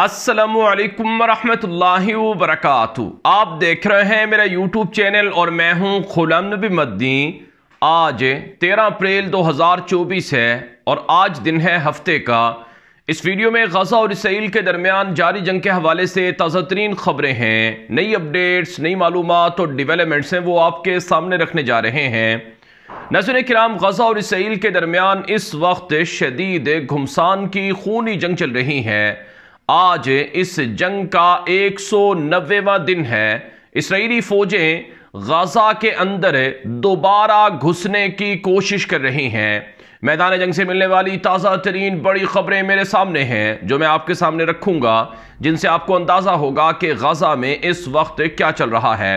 असलम वरहमतुल्लाहि वबरकातु आप देख रहे हैं मेरा यूट्यूब चैनल और मैं हूं खुलम नबी मद्दी आज 13 अप्रैल 2024 है और आज दिन है हफ्ते का इस वीडियो में गजा और इसराइल के दरमियान जारी जंग के हवाले से ताज़ा तरीन खबरें हैं नई अपडेट्स नई मालूम और डिवेलपमेंट्स हैं वो आपके सामने रखने जा रहे हैं नजर कराम गजा और इसराइल के दरमियान इस वक्त शदीद घुमसान की खूनी जंग चल रही है आज इस जंग का एक सौ नब्बेवा दिन है इसराइली फौजें गाजा के अंदर दोबारा घुसने की कोशिश कर रही हैं मैदान जंग से मिलने वाली ताज़ा तरीन बड़ी खबरें मेरे सामने हैं जो मैं आपके सामने रखूंगा जिनसे आपको अंदाज़ा होगा कि गाज़ा में इस वक्त क्या चल रहा है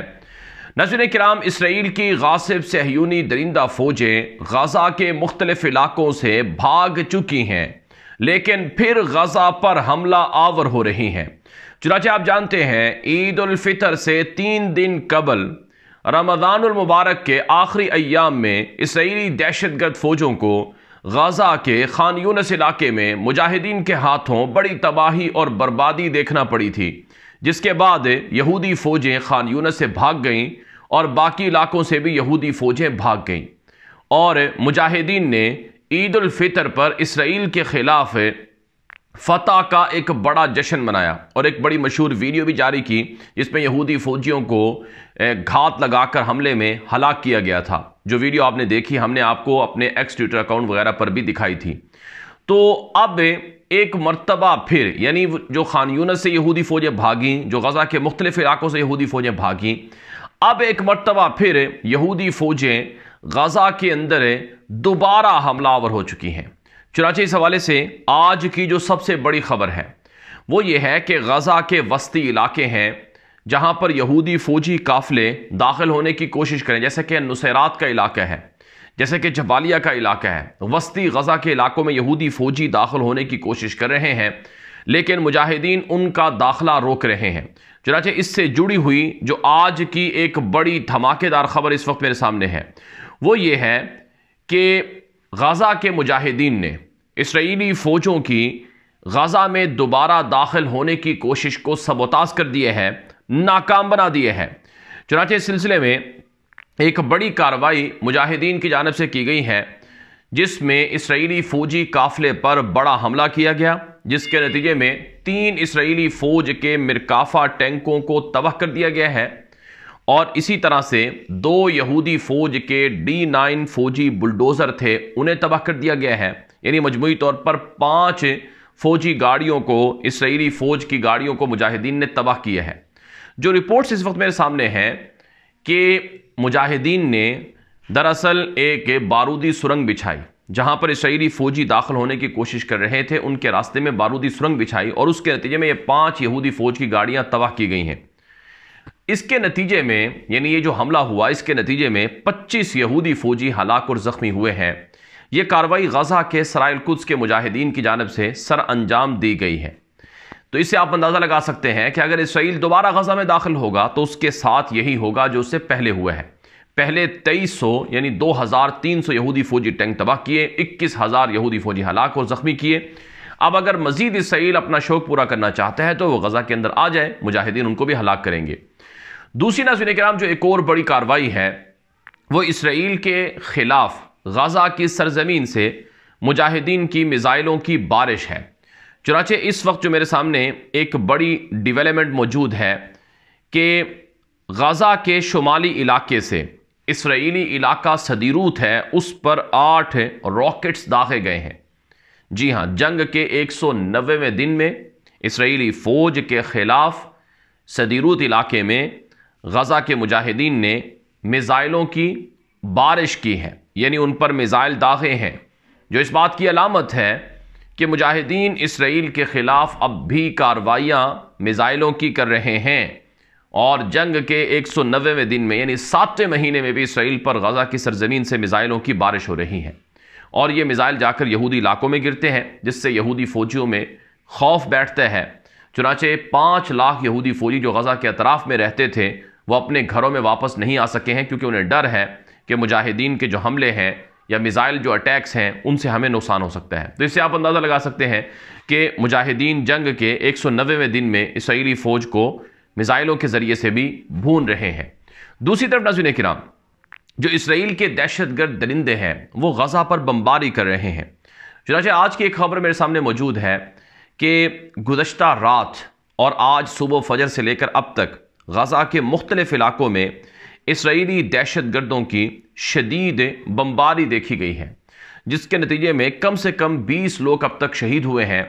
नजर कराम इसराइल की गासिब सहयूनी दरिंदा फौजें गाज़ा के मुख्तलिफ इलाकों से भाग चुकी हैं लेकिन फिर गजा पर हमला आवर हो रही हैं चुनाचे आप जानते हैं ईद उल फितर से तीन दिन कबल रमदानमबारक के आखिरी अयाम में इसराइली दहशतगर्द फ़ौजों को गजा के खान यूनस इलाके में मुजाहिदीन के हाथों बड़ी तबाही और बर्बादी देखना पड़ी थी जिसके बाद यहूदी फ़ौजें खान यूनस से भाग गईं और बाकी इलाकों से भी यहूदी फ़ौजें भाग गईं और मुजाहिदीन ने ईद फितर पर इसराइल के ख़िलाफ़ फतह का एक बड़ा जश्न मनाया और एक बड़ी मशहूर वीडियो भी जारी की जिसमें यहूदी फौजियों को घात लगाकर हमले में हलाक किया गया था जो वीडियो आपने देखी हमने आपको अपने एक्स ट्विटर अकाउंट वगैरह पर भी दिखाई थी तो अब एक मरतबा फिर यानी जो खान यूनस से यहूदी फौजें भागी जो गज़ा के मुख्तलिफ इलाकों से यहूदी फौजें भागी अब एक मरतबा फिर यहूदी फौजें गजा के अंदर दोबारा हमलावर हो चुकी हैं चुनाचे इस हवाले से आज की जो सबसे बड़ी खबर है वो ये है कि गजा के वस्ती इलाके हैं जहाँ पर यहूदी फौजी काफले दाखिल होने की कोशिश करें जैसे कि नुसैरात का इलाका है जैसे कि जबालिया का इलाका है वस्ती गजा के इलाकों में यहूदी फौजी दाखिल होने की कोशिश कर रहे हैं लेकिन मुजाहिदीन उनका दाखिला रोक रहे हैं चुनाचे इससे जुड़ी हुई जो आज की एक बड़ी धमाकेदार खबर इस वक्त मेरे सामने है वो ये है कि गज़ा के मुजाहिदीन ने इसराइली फ़ौजों की गज़ा में दोबारा दाखिल होने की कोशिश को सबोताज कर दिए हैं नाकाम बना दिए हैं चुनाचे सिलसिले में एक बड़ी कार्रवाई मुजाहिदीन की जानब से की गई है जिसमें इसराइली फ़ौजी काफिले पर बड़ा हमला किया गया जिसके नतीजे में तीन इसराइली फ़ौज के मिरकाफा टैंकों को तबाह कर दिया गया है और इसी तरह से दो यहूदी फौज के डी नाइन फौजी बुलडोज़र थे उन्हें तबाह कर दिया गया है यानी मजमू तौर पर पाँच फौजी गाड़ियों को इसराइली फौज की गाड़ियों को मुजाहिदीन ने तबाह किया है जो रिपोर्ट्स इस वक्त मेरे सामने हैं कि मुजाहिदीन ने दरअसल एक बारूदी सुरंग बिछाई जहां पर इसराइली फौजी दाखिल होने की कोशिश कर रहे थे उनके रास्ते में बारूदी सुरंग बिछाई और उसके नतीजे में ये पांच यहूदी फौज की गाड़ियां तबाह की गई हैं इसके नतीजे में यानी ये जो हमला हुआ इसके नतीजे में 25 यहूदी फौजी हलाक और ज़ख्मी हुए हैं ये कार्रवाई गजा के सराइल कुद्स के मुजाहिदीन की जानब से सर अंजाम दी गई है तो इससे आप अंदाज़ा लगा सकते हैं कि अगर इसराइल दोबारा गजा में दाखिल होगा तो उसके साथ यही होगा जो उससे पहले हुआ है पहले 2300 यानी 2300 यहूदी फौजी टैंक तबाह किए 21000 यहूदी फौजी हलाक और ज़ख्मी किए अब अगर मजीद इसराइल अपना शौक पूरा करना चाहता है तो वह गजा के अंदर आ जाए मुजाहिदीन उनको भी हलाक करेंगे दूसरी नाजिन कराम जो एक और बड़ी कार्रवाई है वो इसराइल के ख़िलाफ़ गज़ा की सरजमीन से मुजाहिदीन की मिज़ाइलों की बारिश है चुनाचे इस वक्त जो मेरे सामने एक बड़ी डिवेलपमेंट मौजूद है कि गज़ा के शुमाली इलाके से इसराइली इलाका सदीरूत है उस पर आठ रॉकेट्स दागे गए हैं जी हाँ जंग के एक सौ नबेवें दिन में इसराइली फ़ौज के ख़िलाफ़ सदीरूत इलाके में गज़ा के मुजाहिदीन ने मिज़ाइलों की बारिश की है यानी उन पर मिज़ाइल दागे हैं जो इस बात की अलामत है कि मुजाहिदीन इसराइल के ख़िलाफ़ अब भी कार्रवाइयाँ मिज़ाइलों की कर रहे हैं और जंग के एक सौ नबेवें दिन में यानी सातवें महीने में भी इसराइल पर गज़ा की सरजमीन से मिज़ाइलों की बारिश हो रही है और ये मिज़ाइल जाकर यहूदी इलाकों में गिरते हैं जिससे यहूदी फ़ौजियों में खौफ बैठता है चुनाचे पाँच लाख यहूदी फ़ौजी जो गज़ा के अतराफ़ में रहते थे वो अपने घरों में वापस नहीं आ सके हैं क्योंकि उन्हें डर है कि मुजाहिदीन के जो हमले हैं या मिज़ाइल जो अटैक्स हैं उनसे हमें नुकसान हो सकता है तो इससे आप अंदाज़ा लगा सकते हैं कि मुजाहिदीन जंग के एक सौ दिन में इसराइली फ़ौज को मिज़ाइलों के ज़रिए से भी भून रहे हैं दूसरी तरफ नजीन कराम जो इसराइल के दहशतगर्द दरिंदे हैं वो गज़ा पर बम्बारी कर रहे हैं चुनाचे आज की एक खबर मेरे सामने मौजूद है कि गुज्त रात और आज सुबह फजर से लेकर अब तक गजा के मुख्तलिफ इलाकों में इसराइली दहशत गर्दों की शदीद बम्बारी देखी गई है जिसके नतीजे में कम से कम बीस लोग अब तक शहीद हुए हैं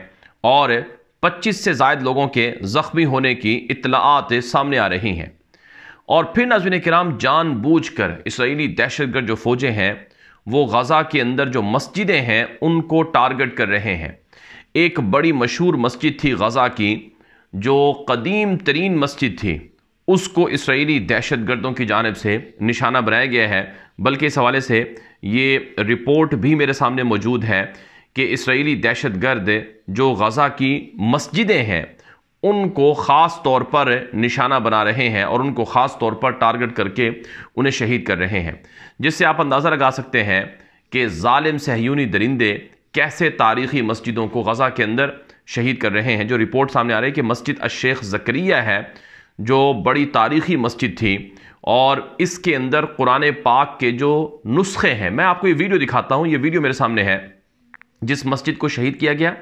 और पच्चीस से जायद लोगों के ज़ख्मी होने की इतलात सामने आ रही हैं और फिर नाजमिन कराम जान बूझ कर इसराइली दहशतगर्द जो फ़ौजें हैं वो गज़ा के अंदर जो मस्जिदें हैं उनको टारगेट कर रहे हैं एक बड़ी मशहूर मस्जिद थी गज़ा की जो कदीम तरीन मस्जिद थी उसको इसराइली दहशत गर्दों की जानब से निशाना बनाया गया है बल्कि इस हवाले से ये रिपोर्ट भी मेरे सामने मौजूद है कि इसराइली दहशत गर्द जो गज़ा की मस्जिदें हैं उनको ख़ास तौर पर निशाना बना रहे हैं और उनको ख़ास तौर पर टारगेट करके उन्हें शहीद कर रहे हैं जिससे आप अंदाज़ा लगा सकते हैं कि ालिम सहयूनी दरिंदे कैसे तारीखी मस्जिदों को गज़ा के अंदर शहीद कर रहे हैं जो रिपोर्ट सामने आ रही है कि मस्जिद अशेख जक्रिया है जो बड़ी तारीख़ी मस्जिद थी और इसके अंदर कुरान पाक के जो नुस्खे हैं मैं आपको ये वीडियो दिखाता हूँ ये वीडियो मेरे सामने है जिस मस्जिद को शहीद किया गया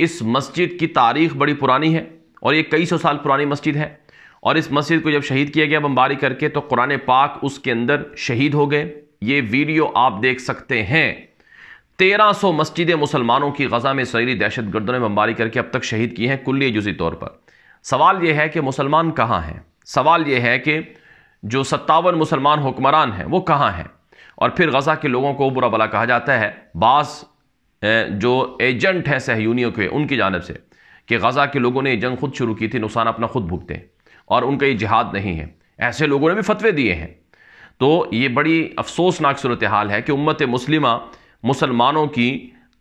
इस मस्जिद की तारीख बड़ी पुरानी है और ये कई सौ साल पुरानी मस्जिद है और इस मस्जिद को जब शहीद किया गया बम्बारी करके तो कुरान पाक उसके अंदर शहीद हो गए ये वीडियो आप देख सकते हैं तेरह सौ मस्जिदें मुसलमानों की गजा में सैरी दहशत गर्दों ने बमबारी करके अब तक शहीद की हैं कुल्ली जुजी तौर पर सवाल यह है कि मुसलमान कहाँ हैं सवाल यह है कि जो सत्तावन मुसलमान हुक्मरान हैं वो कहाँ हैं और फिर गज़ा के लोगों को बुरा भला कहा जाता है बास जो एजेंट हैं सहयूनियों के उनकी जानब से कि गज़ा के लोगों ने जंग खुद शुरू की थी नुकसान अपना खुद भुगते हैं और उनका ये जिहाद नहीं है ऐसे लोगों ने भी फतवे दिए हैं तो ये बड़ी अफसोसनाक सूरत हाल है कि उम्मत मुस्लिमा मुसलमानों की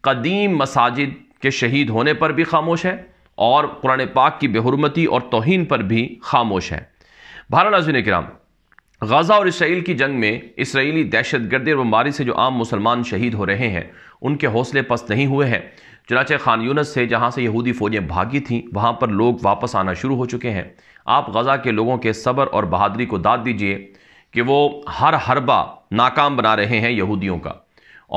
कदीम मसाजिद के शहीद होने पर भी खामोश है और कुरान पाक की बेहरमती और तोहन पर भी खामोश हैं भारत नाजिन कराम गज़ा और इसराइल की जंग में इसराइली दहशत गर्दी और बम्बारी से जो आम मुसलमान शहीद हो रहे हैं उनके हौसले पस्त नहीं हुए हैं चनाचे खान यूनस से जहाँ से यहूदी फ़ौजें भागी थीं वहाँ पर लोग वापस आना शुरू हो चुके हैं आप गज़ा के लोगों के सब्र और बहादरी को दाद दीजिए कि वो हर हरबा नाकाम बना रहे हैं यहूदियों का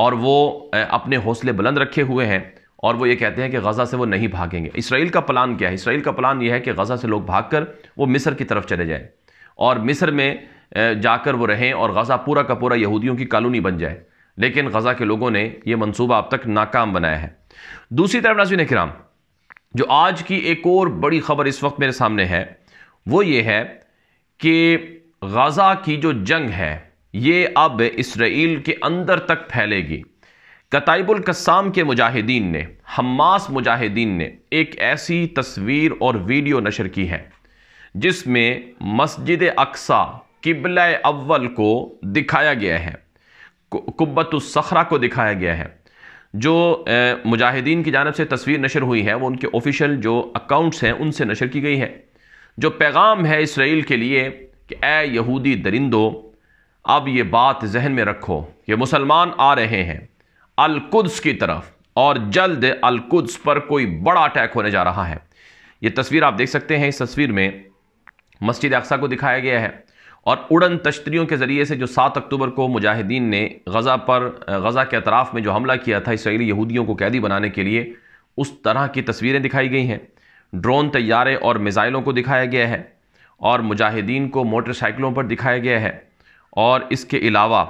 और वो अपने हौसले बुलंद रखे हुए हैं और वो ये कहते हैं कि गज़ा से वो नहीं भागेंगे इसराइल का प्लान क्या है इसराइल का प्लान ये है कि गज़ा से लोग भाग कर वो मिस्र की तरफ चले जाएं और मिस्र में जाकर वो रहें और गज़ा पूरा का पूरा यहूदियों की कॉलोनी बन जाए लेकिन गज़ा के लोगों ने यह मनसूबा अब तक नाकाम बनाया है दूसरी तरफ नाजीन कराम जो आज की एक और बड़ी खबर इस वक्त मेरे सामने है वो ये है कि गज़ा की जो जंग है ये अब इसराइल के अंदर तक फैलेगी कताइबुल कसाम के मुजाहिदीन ने हमास मुजाहिदीन ने एक ऐसी तस्वीर और वीडियो नशर की है जिसमें मस्जिद अक्सा किबल अव्वल को दिखाया गया है कुब्बतुलसखरा को दिखाया गया है जो मुजाहिदीन की जानब से तस्वीर नशर हुई है वो उनके ऑफिशियल जो अकाउंट्स हैं उनसे नशर की गई है जो पैगाम है इसराइल के लिए कि ए यहूदी दरिंदो अब ये बात जहन में रखो ये मुसलमान आ रहे हैं अलकुद्स की तरफ और जल्द अलकुद्स पर कोई बड़ा अटैक होने जा रहा है ये तस्वीर आप देख सकते हैं इस तस्वीर में मस्जिद अक्सा को दिखाया गया है और उड़न तश्तरीों के ज़रिए से जो सात अक्टूबर को मुजाहिदीन ने गज़ा पर गज़ा के अतराफ़ में जो हमला किया था इसराइली यहूदियों को कैदी बनाने के लिए उस तरह की तस्वीरें दिखाई गई हैं ड्रोन तैयारे और मिज़ाइलों को दिखाया गया है और मुजाहिदीन को मोटरसाइकिलों पर दिखाया गया है और इसके अलावा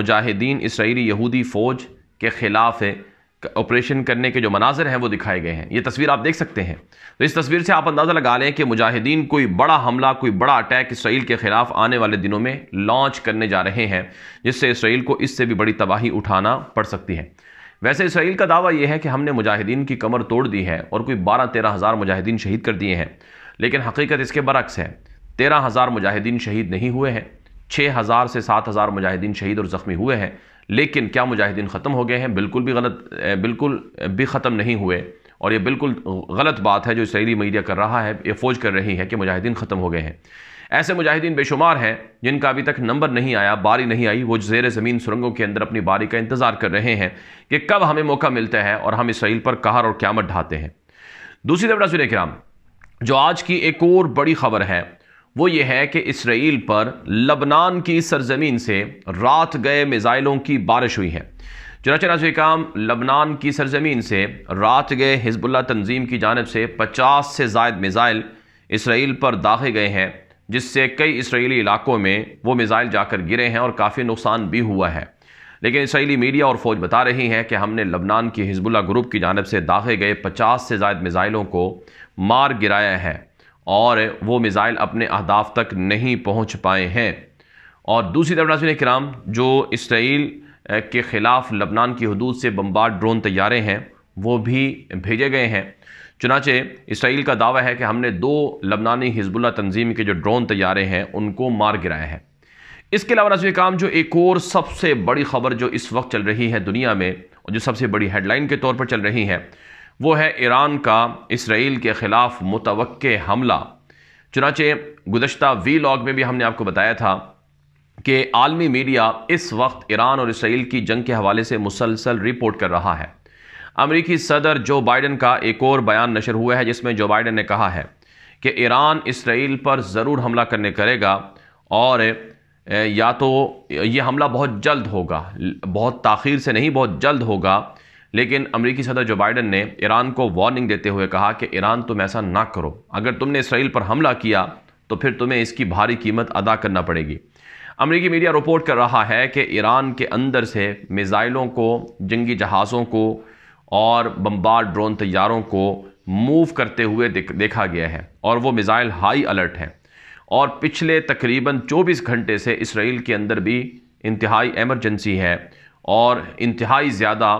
मुजाहिदीन इसराइली यहूदी फ़ौज के ख़िलाफ़ ऑपरेशन करने के जो मनाजर हैं वो दिखाए गए हैं ये तस्वीर आप देख सकते हैं तो इस तस्वीर से आप अंदाज़ा लगा लें कि मुजाहिदीन कोई बड़ा हमला कोई बड़ा अटैक इसराइल के ख़िलाफ़ आने वाले दिनों में लॉन्च करने जा रहे हैं जिससे इसराइल को इससे भी बड़ी तबाही उठाना पड़ सकती है वैसे इसराइल का दावा यह है कि हमने मुजाहिदीन की कमर तोड़ दी है और कोई बारह तेरह हज़ार मुजाहिदीन शहीद कर दिए हैं लेकिन हकीकत इसके बरक्स है तेरह हज़ार मुजाहिदीन शहीद नहीं हुए हैं छः हज़ार से सात हज़ार मुजाहिदीन शहीद और ज़ख्मी हुए हैं लेकिन क्या मुजाहिदीन ख़त्म हो गए हैं बिल्कुल भी गलत बिल्कुल भी ख़त्म नहीं हुए और ये बिल्कुल गलत बात है जो इसराइली मीडिया कर रहा है ये फौज कर रही है कि मुजाहिदीन ख़त्म हो गए हैं ऐसे मुजाहिदीन बेशुमार हैं जिनका अभी तक नंबर नहीं आया बारी नहीं आई वो जेर ज़मीन सुरंगों के अंदर अपनी बारी का इंतज़ार कर रहे हैं कि कब हमें मौका मिलता है और हम इसराइल पर कहार और क्यामत ढाते हैं दूसरी तरफ रसूल कराम जो आज की एक और बड़ी खबर है वो ये है कि इसराइल पर लबनान की सरजमीन से रात गए मिज़ाइलों की बारिश हुई है चनाच काम लबनान की सरजमीन से रात गए हिजबुल्ला तंजीम की जानब से पचास से जायद मिज़ाइल इसराइल पर दागे गए हैं जिससे कई इसराइली इलाकों में वो मिज़ाइल जाकर गिरे हैं और काफ़ी नुकसान भी हुआ है लेकिन इसराइली मीडिया और फौज बता रही हैं कि हमने लबनान की हिजबुल्ला ग्रुप की जानब से दागे गए पचास से जायद मिज़ाइलों को मार गिराया है और वो मिज़ाइल अपने अहदाफ तक नहीं पहुँच पाए हैं और दूसरी तरफ नाजिन कराम जो इसराइल के ख़िलाफ़ लबनान की हदूद से बम्बार ड्रोन तैयारे हैं वो भी भेजे गए हैं चुनाचे इसराइल का दावा है कि हमने दो लबनानी हिजबुल्ला तंजीम के जो ड्रोन तैयारे हैं उनको मार गिराया है इसके अलावा नाजिन काम जो एक और सबसे बड़ी खबर जो इस वक्त चल रही है दुनिया में और जो सबसे बड़ी हेडलाइन के तौर पर चल रही है वो है ईरान का इसराइल के ख़िलाफ़ मुतव हमला चुनाचे गुजशत वी लॉग में भी हमने आपको बताया था कि आलमी मीडिया इस वक्त ईरान और इसराइल की जंग के हवाले से मुसलसल रिपोर्ट कर रहा है अमरीकी सदर जो बाइडन का एक और बयान नशर हुआ है जिसमें जो बाइडन ने कहा है कि ईरान इसराइल पर ज़रूर हमला करने करेगा और या तो ये हमला बहुत जल्द होगा बहुत ताखिर से नहीं बहुत जल्द होगा लेकिन अमरीकी सदर जो बाइडन ने ईरान को वार्निंग देते हुए कहा कि ईरान तुम ऐसा ना करो अगर तुमने इसराइल पर हमला किया तो फिर तुम्हें इसकी भारी कीमत अदा करना पड़ेगी अमरीकी मीडिया रिपोर्ट कर रहा है कि ईरान के अंदर से मिज़ाइलों को जंगी जहाज़ों को और बम्बार ड्रोन तैयारों को मूव करते हुए देखा गया है और वो मिज़ाइल हाई अलर्ट हैं और पिछले तकरीबन 24 घंटे से इसराइल के अंदर भी इंतहाई एमरजेंसी है और इंतहाई ज़्यादा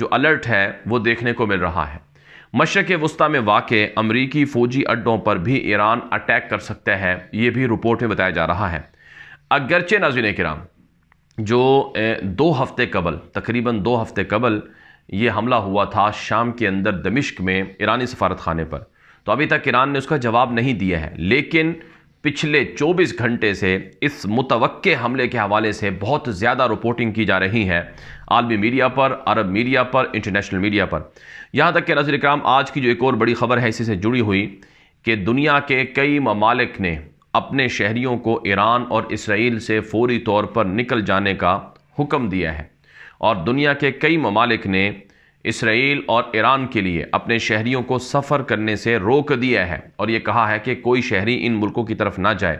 जो अलर्ट है वो देखने को मिल रहा है मशरक़ वस्ती में वाक़ अमरीकी फ़ौजी अड्डों पर भी ईरान अटैक कर सकता है ये भी रिपोर्ट में बताया जा रहा है अगरचे नाजिन कराम जो दो हफ्ते कबल तकरीबन दो हफ्ते कबल ये हमला हुआ था शाम के अंदर दमिश्क में ईरानी सफारत खाने पर तो अभी तक ईरान ने उसका जवाब नहीं दिया है लेकिन पिछले 24 घंटे से इस मुतवक़ हमले के हवाले से बहुत ज़्यादा रिपोर्टिंग की जा रही है आलमी मीडिया पर अरब मीडिया पर इंटरनेशनल मीडिया पर यहाँ तक कि नजर कराम आज की जो एक और बड़ी खबर है इसी से जुड़ी हुई कि दुनिया के कई ममालिक ने अपने शहरीों को ईरान और इसराइल से फौरी तौर पर निकल जाने का हुक्म दिया है और दुनिया के कई ममालिक ने इसराइल और ईरान के लिए अपने शहरियों को सफ़र करने से रोक दिया है और ये कहा है कि कोई शहरी इन मुल्कों की तरफ ना जाए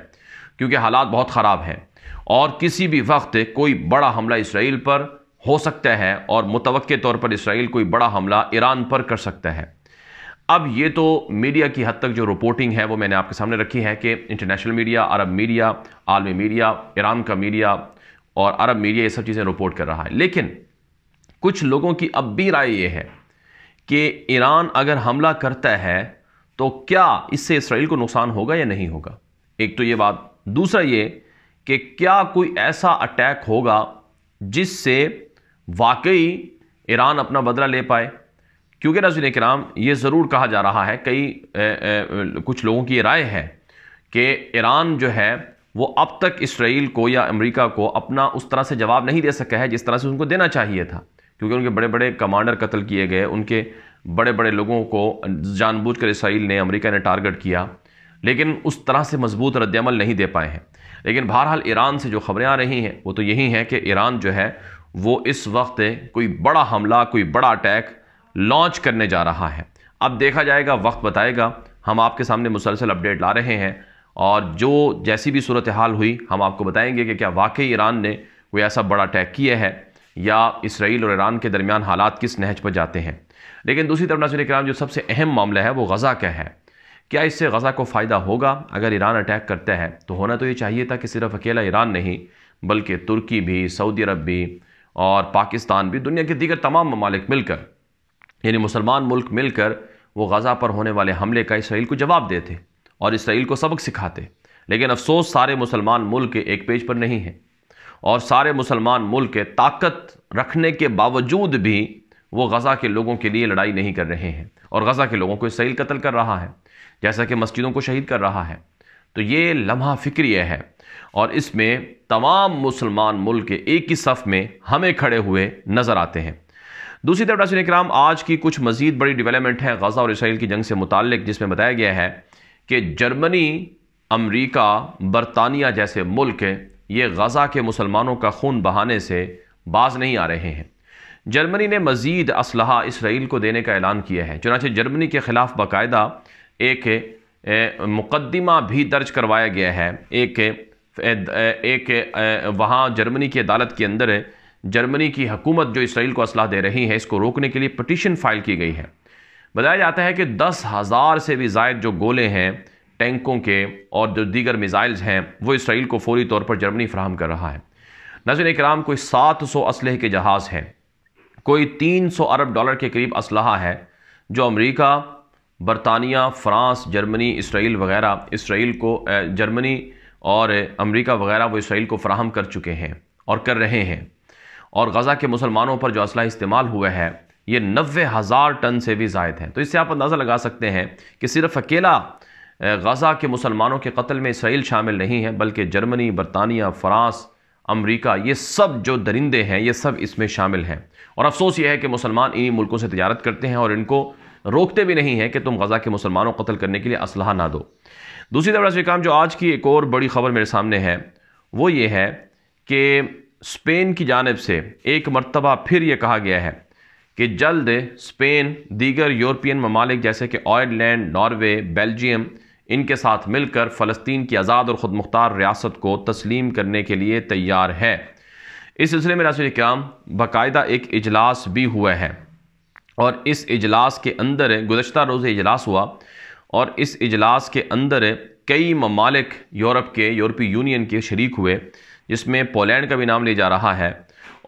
क्योंकि हालात बहुत ख़राब हैं और किसी भी वक्त कोई बड़ा हमला इसराइल पर हो सकता है और मुतव तौर पर इसराइल कोई बड़ा हमला ईरान पर कर सकता है अब ये तो मीडिया की हद तक जो रिपोर्टिंग है वो मैंने आपके सामने रखी है कि इंटरनेशनल मीडिया अरब मीडिया आलमी मीडिया ईरान का मीडिया और अरब मीडिया ये सब चीज़ें रिपोर्ट कर रहा है लेकिन कुछ लोगों की अब भी राय यह है कि ईरान अगर हमला करता है तो क्या इससे इसराइल को नुकसान होगा या नहीं होगा एक तो ये बात दूसरा ये कि क्या कोई ऐसा अटैक होगा जिससे वाकई ईरान अपना बदला ले पाए क्योंकि नाजिन कराम ये ज़रूर कहा जा रहा है कई ए, ए, कुछ लोगों की राय है कि ईरान जो है वो अब तक इसराइल को या अमेरिका को अपना उस तरह से जवाब नहीं दे सका है जिस तरह से उनको देना चाहिए था क्योंकि उनके बड़े बड़े कमांडर कत्ल किए गए उनके बड़े बड़े लोगों को जानबूझकर इसराइल ने अमेरिका ने टारगेट किया लेकिन उस तरह से मजबूत रद्दमल नहीं दे पाए हैं लेकिन बहरहाल ईरान से जो खबरें आ रही हैं वो तो यही हैं कि ईरान जो है वो इस वक्त कोई बड़ा हमला कोई बड़ा अटैक लॉन्च करने जा रहा है अब देखा जाएगा वक्त बताएगा हम आपके सामने मुसलसल अपडेट ला रहे हैं और जो जैसी भी सूरत हाल हुई हम आपको बताएंगे कि क्या वाकई ईरान ने कोई ऐसा बड़ा अटैक किया है या इसराइल और ईरान के दरमियान हालात किस नहज पर जाते हैं लेकिन दूसरी तरफ नासिर कराम जो सबसे अहम मामला है वो गज़ा का है क्या इससे गज़ा को फ़ायदा होगा अगर ईरान अटैक करता है तो होना तो ये चाहिए था कि सिर्फ अकेला ईरान नहीं बल्कि तुर्की भी सऊदी अरब भी और पाकिस्तान भी दुनिया के दीगर तमाम ममालिक मिलकर यानी मुसलमान मुल्क मिलकर वो गज़ा पर होने वाले हमले का इसराइल को जवाब देते और इसराइल को सबक सिखाते लेकिन अफसोस सारे मुसलमान मुल्क एक पेज पर नहीं हैं और सारे मुसलमान मुल्क के ताकत रखने के बावजूद भी वो गज़ा के लोगों के लिए लड़ाई नहीं कर रहे हैं और गज़ा के लोगों को इसल कत्ल कर रहा है जैसा कि मस्जिदों को शहीद कर रहा है तो ये लम्हा फिक्र यह है और इसमें तमाम मुसलमान मुल्क के एक ही सफ़ में हमें खड़े हुए नज़र आते हैं दूसरी तरफ रसिन कराम आज की कुछ मजीद बड़ी डेवलपमेंट है गज़ा और इसराइल की जंग से मुतक जिसमें बताया गया है कि जर्मनी अमरीका बरतानिया जैसे मुल्क ये गज़ा के मुसलमानों का खून बहाने से बाज नहीं आ रहे हैं जर्मनी ने मज़ीद असलहा इसराइल को देने का ऐलान किया है चुनाचे जर्मनी के ख़िलाफ़ बाकायदा एक मुकदमा भी दर्ज करवाया गया है एक एक वहाँ जर्मनी की अदालत के अंदर जर्मनी की हकूमत जो इसराइल को असलाह दे रही है इसको रोकने के लिए पटिशन फ़ाइल की गई है बताया जाता है कि दस हज़ार से भी जायद जो गोले हैं टैंकों के और जो दीगर मिज़ाइल्स हैं वो इसराइल को फौरी तौर पर जर्मनी फ्राहम कर रहा है नजर कराम कोई सात सौ असलहे के जहाज़ हैं कोई तीन सौ अरब डॉलर के करीब इसलह है जो अमरीका बरतानिया फ़्रांस जर्मनी इसराइल वगैरह इसराइल को जर्मनी और अमरीका वगैरह वो इसराइल को फ्राहम कर चुके हैं और कर रहे हैं और गज़ा के मुसलमानों पर जो असला इस्तेमाल हुआ है ये नबे हज़ार टन से भी जायद हैं तो इससे आप अंदाज़ा लगा सकते हैं कि सिर्फ अकेला गज़ा के मुसलमानों के कत्ल में इसराइल शामिल नहीं है बल्कि जर्मनी बरतानिया फ़्रांस अमरीका ये सब जो दरिंदे हैं ये सब इसमें शामिल हैं और अफसोस ये है कि मुसलमान इन्हीं मुल्कों से तजारत करते हैं और इनको रोकते भी नहीं हैं कि तुम गज़ा के मुसलमानों को कत्ल करने के लिए असलाह ना दो दूसरी तरफ काम जो आज की एक और बड़ी ख़बर मेरे सामने है वो ये है कि स्पेन की जानब से एक मरतबा फिर ये कहा गया है कि जल्द स्पेन दीगर यूरोपियन ममालिक जैसे कि आयरलैंड नॉर्वे बेल्जियम इनके साथ मिलकर फ़लस्तीन की आज़ाद और ख़ुद मुख्तार रियासत को तस्लीम करने के लिए तैयार है इस सिलसिले में रासुल क्या बाकायदा एक इजलास भी हुआ है और इस इजलास के अंदर गुज्त रोज़ इजलास हुआ और इस इजलास के अंदर कई ममालिक यूरोप के यूरोपीय यूनियन के शरीक हुए जिसमें पोलैंड का भी नाम ले जा रहा है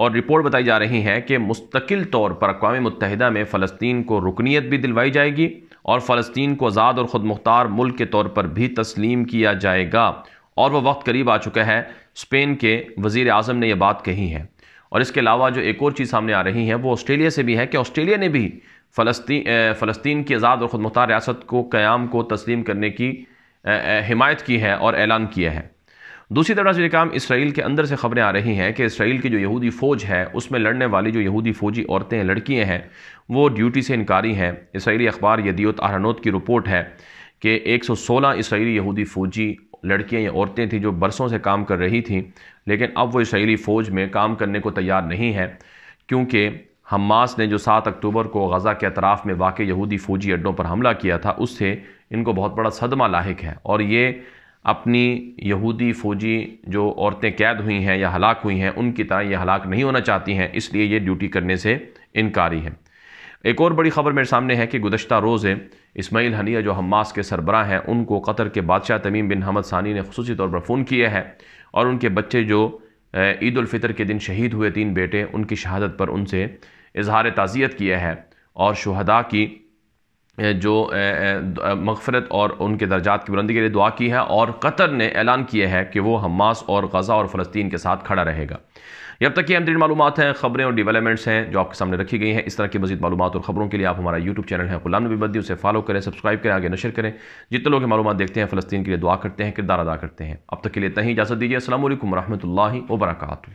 और रिपोर्ट बताई जा रही है कि मुस्तकिल तौर पर अकवा मुतहदा में फ़लस्तीन को रुकनीत भी दिलवाई जाएगी और फ़लस्तीन को आज़ाद और ख़ुद मुख्तार मुल्क के तौर पर भी तस्लीम किया जाएगा और वह वक्त करीब आ चुका है स्पेन के वज़ी अजम ने यह बात कही है और इसके अलावा जो एक और चीज़ सामने आ रही है वो ऑस्ट्रेलिया से भी है कि ऑस्ट्रेलिया ने भी फ़लस्ती फ़लस्तीन की आज़ाद और ख़ुद मुख्तार रियासत को क़्याम को तस्लीम करने की हिमायत की है और ऐलान किया है दूसरी तरफ से काम इसराइल के अंदर से खबरें आ रही हैं कि इसराइल की जो यहूदी फ़ौज है उसमें लड़ने वाली जो यहूदी फ़ौजी औरतें लड़कियाँ हैं वो ड्यूटी से इनकारी हैं इसराइली अखबार यदियत आहरनोत की रिपोर्ट है कि 116 इसराइली यहूदी फ़ौजी लड़कियां या औरतें थीं जो बरसों से काम कर रही थीं लेकिन अब वो इसराइली फ़ौज में काम करने को तैयार नहीं है क्योंकि हमास ने जो 7 अक्टूबर को गज़ा के अतराफ़ में वाक़ यहूदी फ़ौजी अड्डों पर हमला किया था उससे इनको बहुत बड़ा सदमा लाक है और ये अपनी यहूदी फ़ौजी जो औरतें कैद हुई हैं या हलाक हुई हैं उनकी तरह ये हलाक नहीं होना चाहती हैं इसलिए ये ड्यूटी करने से इनकारी हैं एक और बड़ी खबर मेरे सामने है कि गुजशत रोज़ इसमाइल हनिया जो हमास के सरबरा हैं उनको कतर के बादशाह तमीम बिन हमद सानी ने खसूस तौर पर फ़ोन किया है और उनके बच्चे जो ईद के दिन शहीद हुए तीन बेटे उनकी शहादत पर उनसे इजहार ताज़ियत किया है और शहदा की जो मगफरत और उनके दर्जात की बुलंदी के लिए दुआ की है और कतर ने ऐलान किया है कि वो हमास और गज़ा और फ़लस्तीन के साथ खड़ा रहेगा जब तक ये अमदीन मालूम हैं खबरें और डेवलपमेंट्स हैं जो आपके सामने रखी गई हैं इस तरह की मजीद मालूम और खबरों के लिए आप हमारा यूट्यूब चैनल है गुलाम नबी बद्दी उसे फॉलो करें सब्सक्राइब करें आगे नशर करें जितने लोग मालूम देखते हैं फलस्तीन के लिए दुआ करते हैं किरदार अदा करते हैं अब तक के लिए तहीं इजाज़त दीजिए असल वरहमल वर्का